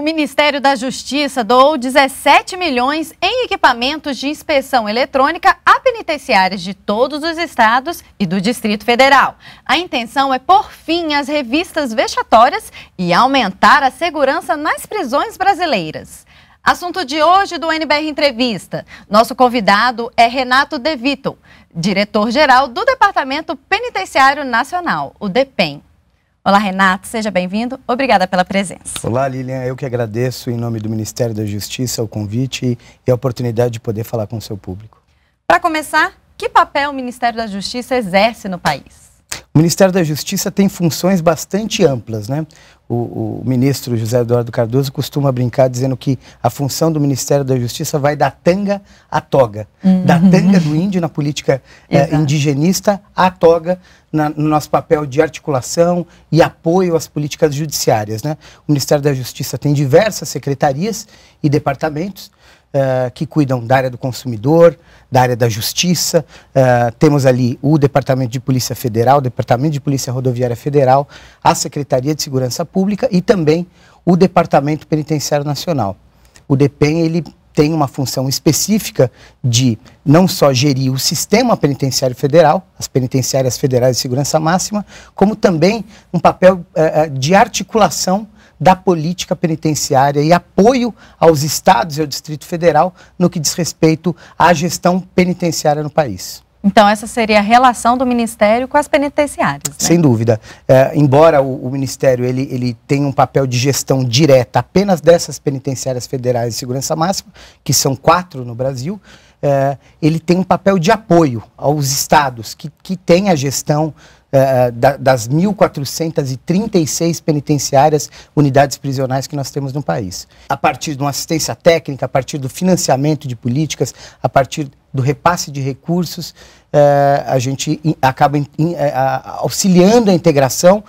O Ministério da Justiça doou 17 milhões em equipamentos de inspeção eletrônica a penitenciários de todos os estados e do Distrito Federal. A intenção é pôr fim às revistas vexatórias e aumentar a segurança nas prisões brasileiras. Assunto de hoje do NBR Entrevista. Nosso convidado é Renato De Vito, diretor-geral do Departamento Penitenciário Nacional, o DEPEN. Olá, Renato, seja bem-vindo. Obrigada pela presença. Olá, Lilian. Eu que agradeço, em nome do Ministério da Justiça, o convite e a oportunidade de poder falar com o seu público. Para começar, que papel o Ministério da Justiça exerce no país? O Ministério da Justiça tem funções bastante amplas, né? O, o, ministro José Eduardo Cardoso costuma brincar dizendo que a função do Ministério da Justiça vai da tanga à toga. Uhum. Da tanga do índio na política eh, indigenista à toga na, no nosso papel de articulação e apoio às políticas judiciárias. Né? O Ministério da Justiça tem diversas secretarias e departamentos uh, que cuidam da área do consumidor, da área da justiça. Uh, temos ali o Departamento de Polícia Federal, o Departamento de Polícia Rodoviária Federal, a Secretaria de Segurança Pública e também o Departamento Penitenciário Nacional. O DEPEN, ele tem uma função específica de não só gerir o sistema penitenciário federal, as penitenciárias federais de segurança máxima, como também um papel uh, de articulação da política penitenciária e apoio aos estados e ao Distrito Federal no que diz respeito à gestão penitenciária no país. Então, essa seria a relação do Ministério com as penitenciárias. Né? Sem dúvida. É, embora o, o, Ministério ele, ele tenha um papel de gestão direta apenas dessas penitenciárias federais de segurança máxima, que são quatro no Brasil, é, ele tem um papel de apoio aos estados que, que têm a gestão eh, eh, das 1.436 penitenciárias, unidades prisionais que nós temos no país. A partir de uma assistência técnica, a partir do financiamento de políticas, a partir do repasse de recursos, eh, a gente acaba auxiliando a integração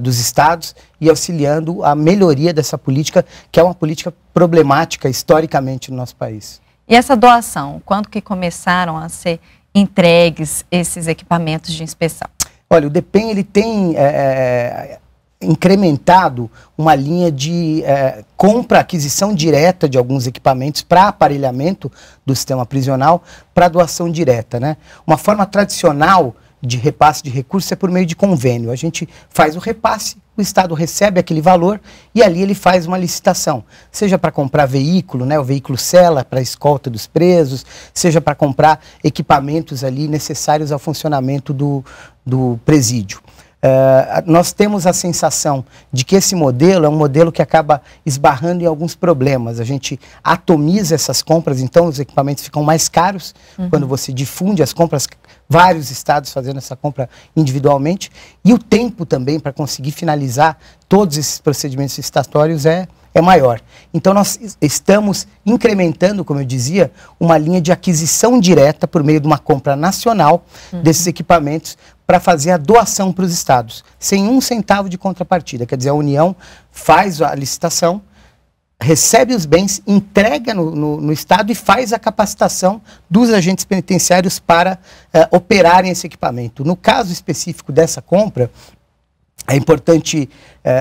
dos estados e auxiliando a melhoria dessa política, que é uma política problemática historicamente no nosso país. E essa doação, quando que começaram a ser entregues esses equipamentos de inspeção? Olha, o DEPEN ele tem é, é, incrementado uma linha de é, compra, aquisição direta de alguns equipamentos para aparelhamento do sistema prisional para doação direta. Né? Uma forma tradicional de repasse de recursos é por meio de convênio. A gente faz o repasse, o Estado recebe aquele valor e ali ele faz uma licitação, seja para comprar veículo, né, o veículo cela para a escolta dos presos, seja para comprar equipamentos ali necessários ao funcionamento do, do presídio. Uh, nós temos a sensação de que esse modelo é um modelo que acaba esbarrando em alguns problemas. A gente atomiza essas compras, então os equipamentos ficam mais caros uhum. quando você difunde as compras vários estados fazendo essa compra individualmente. E o tempo também para conseguir finalizar todos esses procedimentos licitatórios é, é maior. Então, nós estamos incrementando, como eu dizia, uma linha de aquisição direta por meio de uma compra nacional uhum. desses equipamentos para fazer a doação para os estados, sem um centavo de contrapartida. Quer dizer, a União faz a licitação recebe os bens, entrega no, no, no, Estado e faz a capacitação dos agentes penitenciários para uh, operarem esse equipamento. No caso específico dessa compra, é importante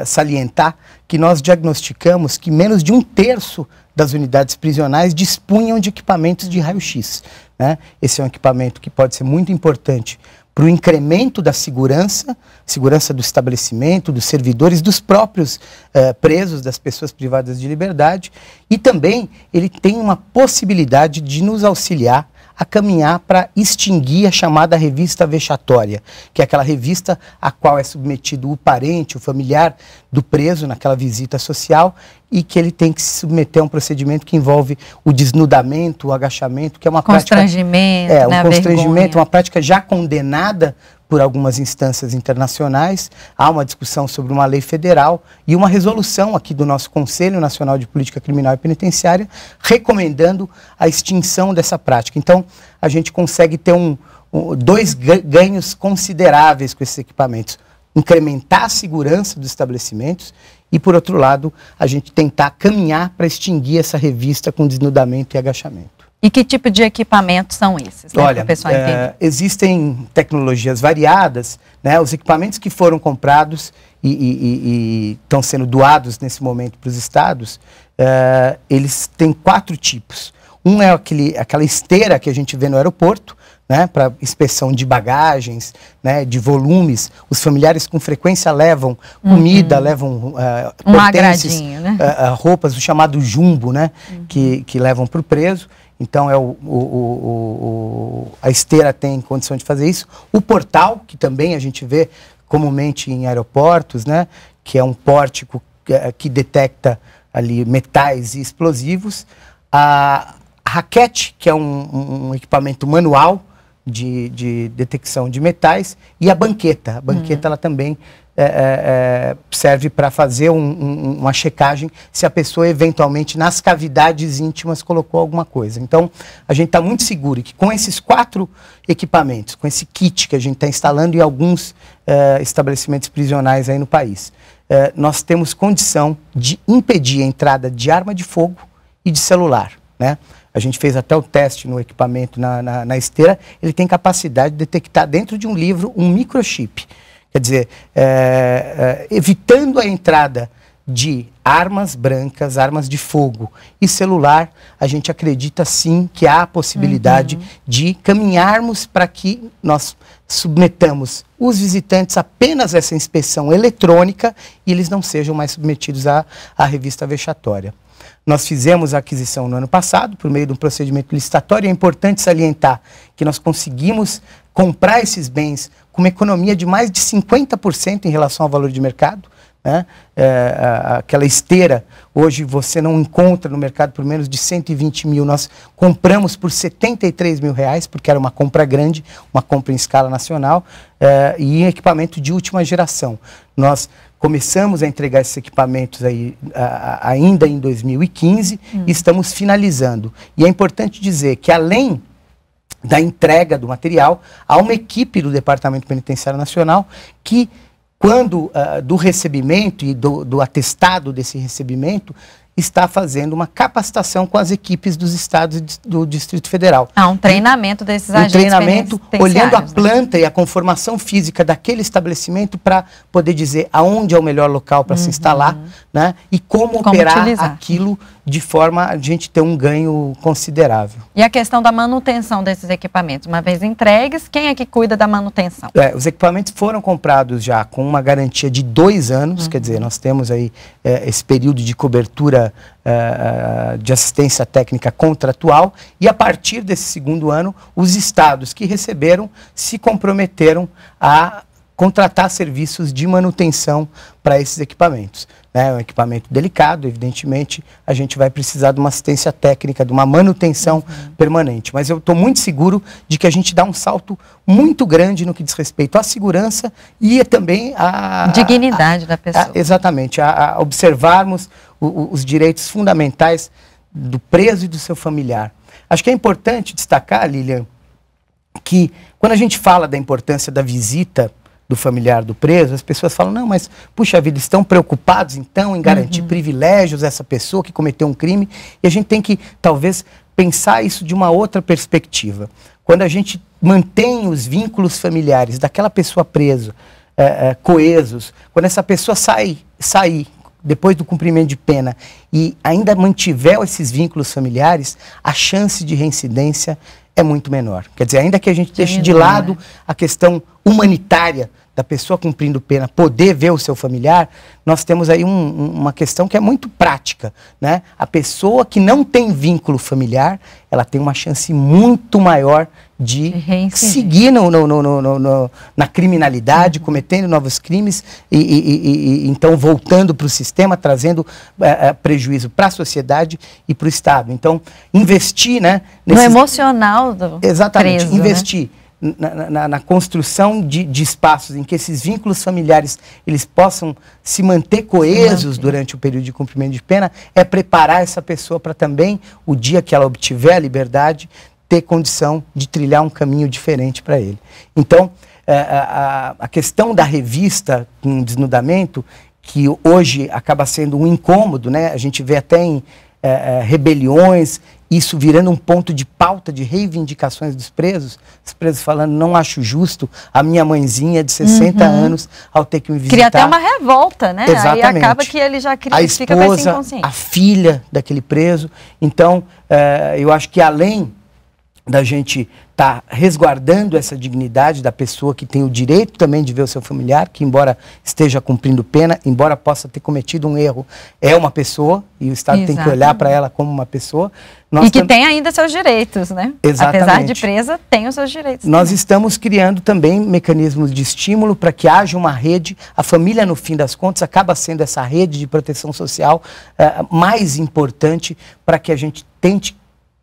uh, salientar que nós diagnosticamos que menos de um terço das unidades prisionais dispunham de equipamentos de raio-x. Né? Esse é um equipamento que pode ser muito importante para o incremento da segurança, segurança do estabelecimento, dos servidores, dos próprios uh, presos, das pessoas privadas de liberdade, e também ele tem uma possibilidade de nos auxiliar a caminhar para extinguir a chamada revista vexatória, que é aquela revista a qual é submetido o parente, o familiar do preso naquela visita social e que ele tem que se submeter a um procedimento que envolve o desnudamento, o agachamento, que é uma constrangimento, prática é um né, constrangimento, vergonha. uma prática já condenada por algumas instâncias internacionais, há uma discussão sobre uma lei federal e uma resolução aqui do nosso Conselho Nacional de Política Criminal e Penitenciária recomendando a extinção dessa prática. Então, a gente consegue ter um, um dois ganhos consideráveis com esses equipamentos. Incrementar a segurança dos estabelecimentos e, por outro lado, a gente tentar caminhar para extinguir essa revista com desnudamento e agachamento. E que tipo de equipamentos são esses? Né, Olha, é, existem tecnologias variadas, né? Os equipamentos que foram comprados e, e estão sendo doados nesse momento para os estados, é, eles têm quatro tipos. Um é aquele, aquela esteira que a gente vê no aeroporto, né, para inspeção de bagagens, né, de volumes. Os familiares com frequência levam comida, uhum. levam uh, um né? uh, uh, roupas, o chamado jumbo, né, uhum. que, que levam para o preso. Então é o, o, o, a esteira tem condição de fazer isso. O portal, que também a gente vê comumente em aeroportos, né, que é um pórtico que, é, que detecta ali metais e explosivos. A raquete, que é um, um equipamento manual de, de, detecção de metais, e a banqueta. A banqueta uhum. ela também é, é, é, serve para fazer um, um, uma checagem se a pessoa eventualmente nas cavidades íntimas colocou alguma coisa. Então, a gente está muito seguro que com esses quatro equipamentos, com esse kit que a gente está instalando em alguns é, estabelecimentos prisionais aí no país, é, nós temos condição de impedir a entrada de arma de fogo e de celular. Né? A gente fez até o teste no equipamento na, na, na esteira, ele tem capacidade de detectar dentro de um livro um microchip. Quer dizer, é, é, evitando a entrada de armas brancas, armas de fogo e celular, a gente acredita sim que há a possibilidade uhum. de caminharmos para que nós submetamos os visitantes apenas a essa inspeção eletrônica e eles não sejam mais submetidos à, à revista vexatória. Nós fizemos a aquisição no ano passado, por meio de um procedimento licitatório. É importante salientar que nós conseguimos comprar esses bens com uma economia de mais de 50% em relação ao valor de mercado. Né? É, aquela esteira, hoje você não encontra no mercado por menos de 120 mil. Nós compramos por 73 mil reais, porque era uma compra grande, uma compra em escala nacional, é, e equipamento de última geração. Nós começamos a entregar esses equipamentos aí, a, a, ainda em 2015 hum. e estamos finalizando. E é importante dizer que, além da entrega do material a uma equipe do Departamento Penitenciário Nacional que, quando uh, do recebimento e do, do atestado desse recebimento, está fazendo uma capacitação com as equipes dos estados do Distrito Federal. Ah, um treinamento desses um agentes. Um treinamento olhando a né? planta né? e a conformação física daquele estabelecimento para poder dizer aonde é o melhor local para uhum. se instalar, né? E como, como operar utilizar. aquilo de forma a gente ter um ganho considerável. E a questão da manutenção desses equipamentos, uma vez entregues, quem é que cuida da manutenção? É, os equipamentos foram comprados já com uma garantia de dois anos, uhum. quer dizer, nós temos aí é, esse período de cobertura é, é, de assistência técnica contratual e a partir desse segundo ano, os estados que receberam se comprometeram a contratar serviços de manutenção para esses equipamentos. Né? É um equipamento delicado, evidentemente, a gente vai precisar de uma assistência técnica, de uma manutenção uhum. permanente. Mas eu estou muito seguro de que a gente dá um salto muito grande no que diz respeito à segurança e é também à dignidade a, da pessoa. A, exatamente, a, a observarmos o, o, os direitos fundamentais do preso e do seu familiar. Acho que é importante destacar, Lilian, que quando a gente fala da importância da visita do familiar do preso, as pessoas falam, não, mas, puxa vida, estão preocupados então em garantir uhum. privilégios a essa pessoa que cometeu um crime. E a gente tem que, talvez, pensar isso de uma outra perspectiva. Quando a gente mantém os vínculos familiares daquela pessoa presa, é, eh, é, eh, coesos, quando essa pessoa sai, sai depois do cumprimento de pena e ainda mantiver esses vínculos familiares, a chance de reincidência é muito menor. Quer dizer, ainda que a gente é deixe de lado né? a questão humanitária da pessoa cumprindo pena poder ver o seu familiar, nós temos aí um, uma questão que é muito prática. Né? A pessoa que não tem vínculo familiar, ela tem uma chance muito maior de seguir no, no, no, na criminalidade, uhum. cometendo novos crimes e, e, e então voltando para o sistema, trazendo eh, eh, prejuízo para a sociedade e para o Estado. Então, investir, né? Nesse... No emocional do Exatamente, preso, né? investir. Né? na, na, na construção de, de, espaços em que esses vínculos familiares eles possam se manter coesos Sim. durante o período de cumprimento de pena, é preparar essa pessoa para também, o dia que ela obtiver a liberdade, ter condição de trilhar um caminho diferente para ele. Então, é, a, a, a questão da revista com desnudamento, que hoje acaba sendo um incômodo, né? a gente vê até em é, é, rebeliões isso virando um ponto de pauta de reivindicações dos presos, os presos falando, não acho justo a minha mãezinha de 60 uhum. anos ao ter que me visitar. Cria até uma revolta, né? Exatamente. Aí acaba que ele já cria, a esposa, fica mais inconsciente. A filha daquele preso. Então, uh, eu acho que além da gente estar tá resguardando essa dignidade da pessoa que tem o direito também de ver o seu familiar, que embora esteja cumprindo pena, embora possa ter cometido um erro, é uma pessoa e o Estado Exatamente. tem que olhar para ela como uma pessoa. Nós e que tem ainda seus direitos, né? Exatamente. Apesar de presa, tem os seus direitos. Nós também. estamos criando também mecanismos de estímulo para que haja uma rede. A família, no fim das contas, acaba sendo essa rede de proteção social uh, mais importante para que a gente tente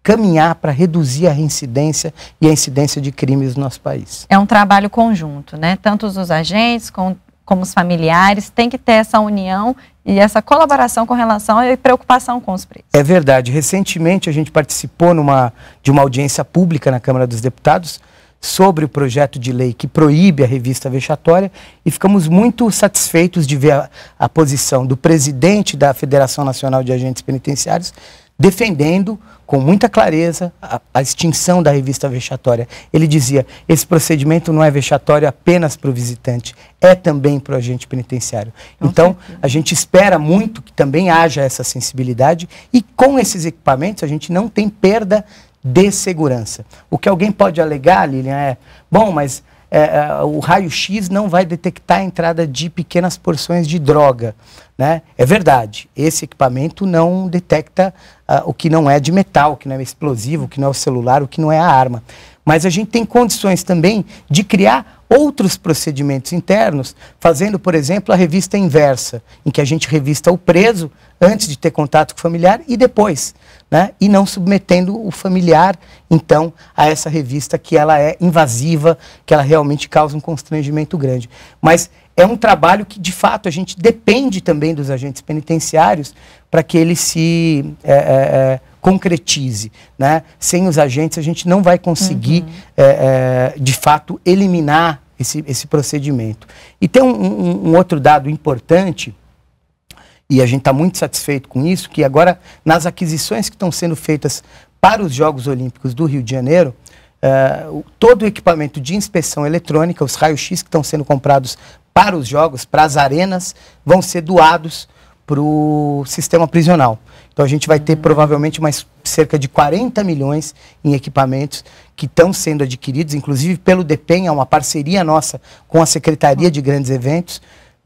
caminhar para reduzir a reincidência e a incidência de crimes no nosso país. É um trabalho conjunto, né? Tanto os agentes com, como os familiares têm que ter essa união e essa colaboração com relação à preocupação com os presos. É verdade. Recentemente a gente participou numa, de uma audiência pública na Câmara dos Deputados sobre o projeto de lei que proíbe a revista vexatória e ficamos muito satisfeitos de ver a, a posição do presidente da Federação Nacional de Agentes Penitenciários defendendo com muita clareza a, a, extinção da revista vexatória. Ele dizia: esse procedimento não é vexatório apenas para o visitante, é também para o agente penitenciário. Com então, certeza. a gente espera muito que também haja essa sensibilidade e com esses equipamentos a gente não tem perda de segurança. O que alguém pode alegar, Lilian, é: bom, mas é, é, o raio-x não vai detectar a entrada de pequenas porções de droga. Né? É verdade, esse equipamento não detecta uh, o que não é de metal, o que não é explosivo, o que não é o celular, o que não é a arma. Mas a gente tem condições também de criar outros procedimentos internos, fazendo, por exemplo, a revista inversa, em que a gente revista o preso antes de ter contato com o familiar e depois, né? E não submetendo o familiar, então, a essa revista que ela é invasiva, que ela realmente causa um constrangimento grande. Mas é um trabalho que, de fato, a gente depende também dos agentes penitenciários para que eles se é, é, concretize. Né? Sem os agentes, a gente não vai conseguir, uhum. é, é, de fato, eliminar esse, esse procedimento. E tem um, um, um outro dado importante, e a gente está muito satisfeito com isso, que agora, nas aquisições que estão sendo feitas para os Jogos Olímpicos do Rio de Janeiro, é, todo o equipamento de inspeção eletrônica, os raios-x que estão sendo comprados para os jogos, para as arenas, vão ser doados para o sistema prisional. Então a gente vai ter provavelmente mais cerca de 40 milhões em equipamentos que estão sendo adquiridos, inclusive pelo DEPEN, é uma parceria nossa com a Secretaria de Grandes Eventos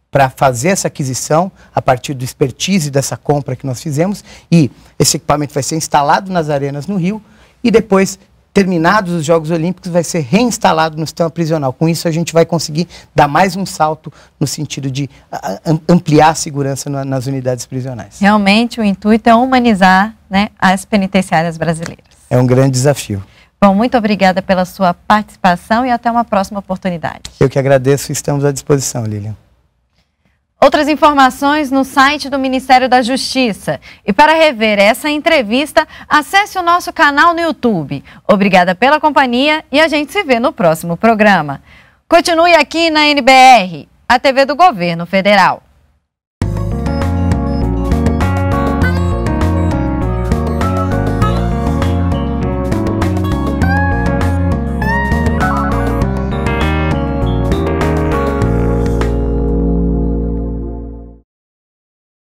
para fazer essa aquisição a partir do expertise dessa compra que nós fizemos e esse equipamento vai ser instalado nas arenas no Rio e depois terminados os Jogos Olímpicos, vai ser reinstalado no sistema prisional. Com isso, a gente vai conseguir dar mais um salto no sentido de ampliar a segurança nas unidades prisionais. Realmente, o intuito é humanizar né, as penitenciárias brasileiras. É um grande desafio. Bom, muito obrigada pela sua participação e até uma próxima oportunidade. Eu que agradeço e estamos à disposição, Lilian. Outras informações no site do Ministério da Justiça. E para rever essa entrevista, acesse o nosso canal no YouTube. Obrigada pela companhia e a gente se vê no próximo programa. Continue aqui na NBR, a TV do Governo Federal.